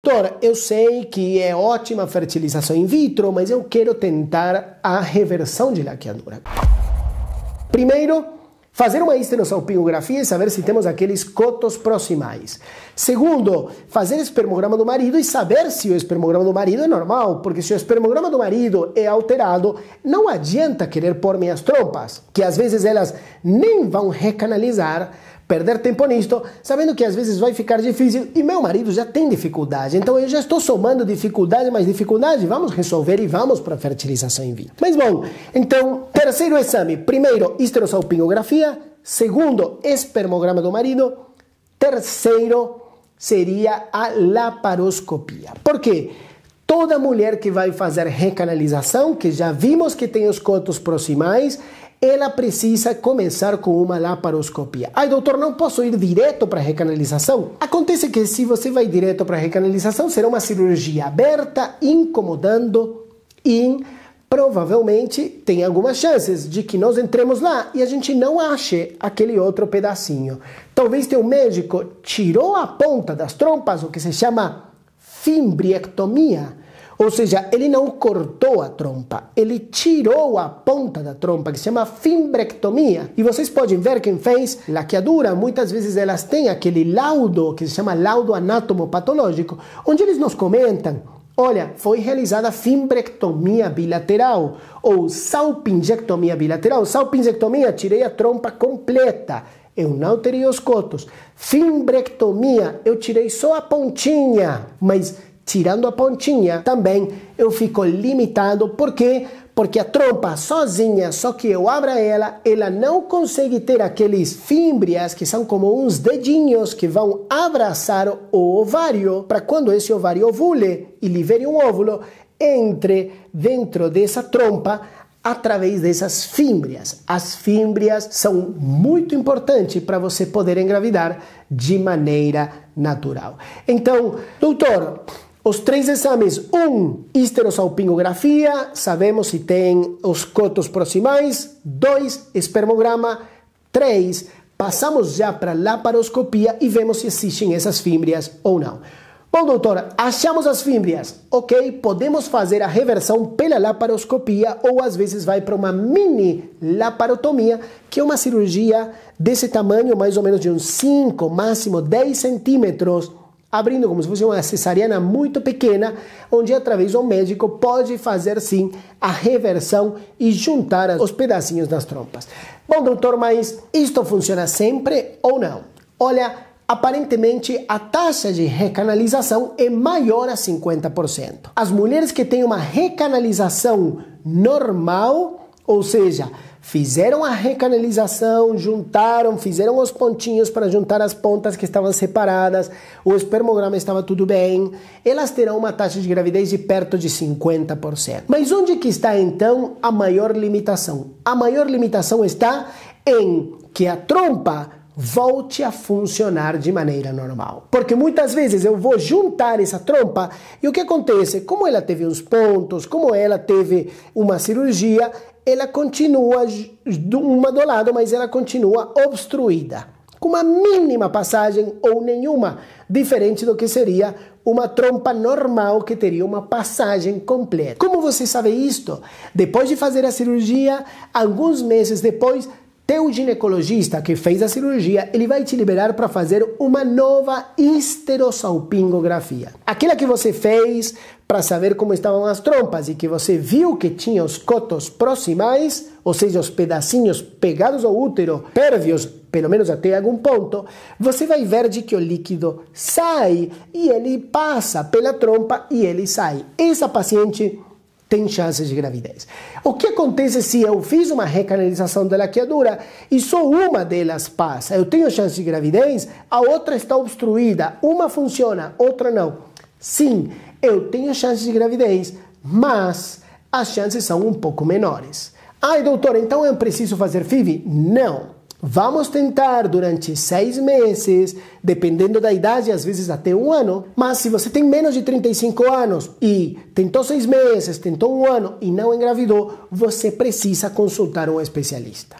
Doutora, eu sei que é ótima fertilização in vitro, mas eu quero tentar a reversão de laqueadura. Primeiro, fazer uma estenocalpingografia e saber se temos aqueles cotos proximais. Segundo, fazer espermograma do marido e saber se o espermograma do marido é normal, porque se o espermograma do marido é alterado, não adianta querer pôr minhas trompas, que às vezes elas nem vão recanalizar perder tempo nisto, sabendo que às vezes vai ficar difícil e meu marido já tem dificuldade. Então eu já estou somando dificuldade mais dificuldade, vamos resolver e vamos para a fertilização in vitro. Mas bom, então, terceiro exame: primeiro, histerosalpingografia, segundo, espermograma do marido, terceiro seria a laparoscopia. Por quê? Toda mulher que vai fazer recanalização, que já vimos que tem os cotos proximais, ela precisa começar com uma laparoscopia. Ai, doutor, não posso ir direto para a recanalização? Acontece que se você vai direto para a recanalização, será uma cirurgia aberta, incomodando, e provavelmente tem algumas chances de que nós entremos lá e a gente não ache aquele outro pedacinho. Talvez teu médico tirou a ponta das trompas, o que se chama fimbriectomia, ou seja, ele não cortou a trompa, ele tirou a ponta da trompa, que se chama fimbrectomia. E vocês podem ver quem fez laqueadura, muitas vezes elas têm aquele laudo, que se chama laudo anatomopatológico, onde eles nos comentam Olha, foi realizada fimbrectomia bilateral ou salpingectomia bilateral. Salpingectomia, tirei a trompa completa. Eu não tirei os cotos. Fimbrectomia, eu tirei só a pontinha. Mas tirando a pontinha, também eu fico limitado. Por quê? Porque a trompa sozinha, só que eu abra ela, ela não consegue ter aqueles fímbrias que são como uns dedinhos que vão abraçar o ovário para quando esse ovário ovule e libere um óvulo, entre dentro dessa trompa através dessas fímbrias. As fímbrias são muito importantes para você poder engravidar de maneira natural. Então, doutor, os três exames, um, histerosalpingografia, sabemos se tem os cotos proximais, dois, espermograma, três, passamos já para laparoscopia e vemos se existem essas fímbrias ou não. Bom, doutor, achamos as fímbrias. Ok, podemos fazer a reversão pela laparoscopia ou às vezes vai para uma mini laparotomia, que é uma cirurgia desse tamanho, mais ou menos de uns 5, máximo 10 centímetros abrindo como se fosse uma cesariana muito pequena, onde através do médico pode fazer sim a reversão e juntar os pedacinhos das trompas. Bom, doutor, mas isto funciona sempre ou não? Olha, aparentemente a taxa de recanalização é maior a 50%. As mulheres que têm uma recanalização normal, ou seja, fizeram a recanalização, juntaram, fizeram os pontinhos para juntar as pontas que estavam separadas, o espermograma estava tudo bem, elas terão uma taxa de gravidez de perto de 50%. Mas onde que está então a maior limitação? A maior limitação está em que a trompa volte a funcionar de maneira normal. Porque muitas vezes eu vou juntar essa trompa e o que acontece? Como ela teve uns pontos, como ela teve uma cirurgia, ela continua uma do lado, mas ela continua obstruída. Com uma mínima passagem ou nenhuma, diferente do que seria uma trompa normal que teria uma passagem completa. Como você sabe isto? Depois de fazer a cirurgia, alguns meses depois, teu ginecologista que fez a cirurgia, ele vai te liberar para fazer uma nova esterossalpingografia. Aquela que você fez para saber como estavam as trompas e que você viu que tinha os cotos proximais, ou seja, os pedacinhos pegados ao útero, pérvios, pelo menos até algum ponto, você vai ver de que o líquido sai e ele passa pela trompa e ele sai. Essa paciente tem chances de gravidez. O que acontece se eu fiz uma recanalização da laqueadura é e só uma delas passa? Eu tenho chance de gravidez, a outra está obstruída, uma funciona, outra não. Sim, eu tenho chance de gravidez, mas as chances são um pouco menores. Ai, doutor, então eu preciso fazer FIV? Não. Vamos tentar durante seis meses, dependendo da idade, às vezes até um ano. Mas se você tem menos de 35 anos e tentou seis meses, tentou um ano e não engravidou, você precisa consultar um especialista.